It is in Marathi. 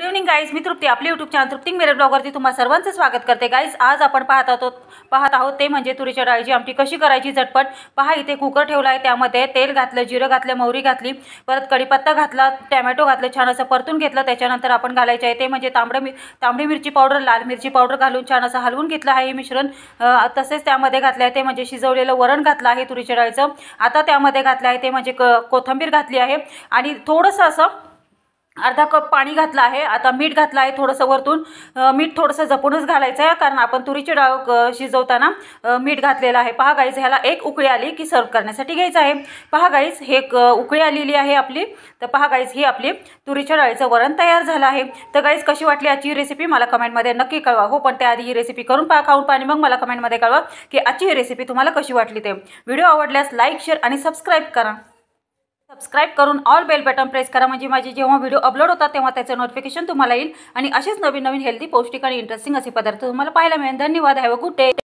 गुड इव्हनिंग गाईज मी तृप्ती आपली यूट्यूब चॅनल तृप्ती मेरे ब्लॉगवरती तुम्हाला सर्वांचं स्वागत करते गाईज आज आपण पाहत आहोत पाहत आहोत ते म्हणजे तुरीच्या डाळीची आमटी कशी करायची झटपट पहा इथे कुकर ठेवला आहे त्यामध्ये तेल घातलं जिरं घातलं मोहरी घातली परत कढीपत्ता घातला टॅमॅटो घातलं छान असं परतून घेतलं त्याच्यानंतर आपण घालायचं आहे ते म्हणजे तांबडं तांबडी मिरची पावडर लाल मिरची पावडर घालून छान असं हलवून घेतलं आहे हे मिश्रण तसेच त्यामध्ये घातलं आहे ते म्हणजे शिजवलेलं वरण घातलं आहे तुरीच्या डाळीचं आता त्यामध्ये घातलं आहे ते म्हणजे क कोथंबीर घातली आहे आणि थोडंसं असं अर्धा कप पाणी घातलं आहे आता मीठ घातलं आहे थोडंसं वरतून मीठ थोडंसं जपूनच घालायचं आहे कारण आपण तुरीची डाळ शिजवताना मीठ घातलेलं आहे पहा गाईज ह्याला एक उकळी आली की सर्व करण्यासाठी घ्यायचं आहे पहा गाईज हे उकळी आलेली आहे आपली तर पहा गाईज ही आपली तुरीच्या डाळीचं वरण तयार झालं आहे तर गाईज कशी वाटली आजची रेसिपी मला कमेंटमध्ये नक्की कळवा हो पण त्याआधी ही रेसिपी करून पहा खाऊन पाणी मग मला कमेंटमध्ये कळवा की आजची ही रेसिपी तुम्हाला कशी वाटली ते व्हिडिओ आवडल्यास लाईक शेअर आणि सबस्क्राईब करा सबस्क्राईब करून ऑल बेल बटन प्रेस करा म्हणजे माझे जेव्हा व्हिडिओ अपलोड होता तेव्हा त्याचं नोटिफिकेशन तुम्हाला येईल आणि असेच नवीन नवीन हेल्दी पौष्टिक आणि इंटरेस्टिंग असे पदार्थ तुम्हाला पाहायला मिळेल धन्यवाद हॅव अ गुड डे